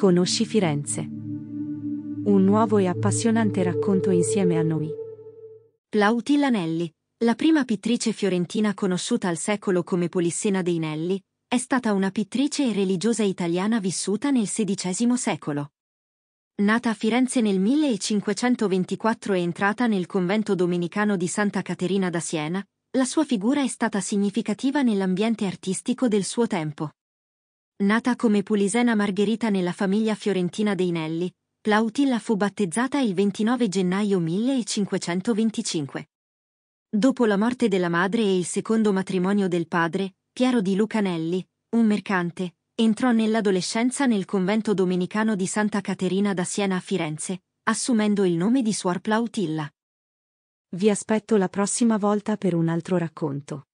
Conosci Firenze. Un nuovo e appassionante racconto insieme a noi. Plautilla Nelli, la prima pittrice fiorentina conosciuta al secolo come Polissena dei Nelli, è stata una pittrice e religiosa italiana vissuta nel XVI secolo. Nata a Firenze nel 1524 e entrata nel convento domenicano di Santa Caterina da Siena, la sua figura è stata significativa nell'ambiente artistico del suo tempo. Nata come Pulisena Margherita nella famiglia fiorentina dei Nelli, Plautilla fu battezzata il 29 gennaio 1525. Dopo la morte della madre e il secondo matrimonio del padre, Piero di Luca Nelli, un mercante, entrò nell'adolescenza nel convento domenicano di Santa Caterina da Siena a Firenze, assumendo il nome di Suor Plautilla. Vi aspetto la prossima volta per un altro racconto.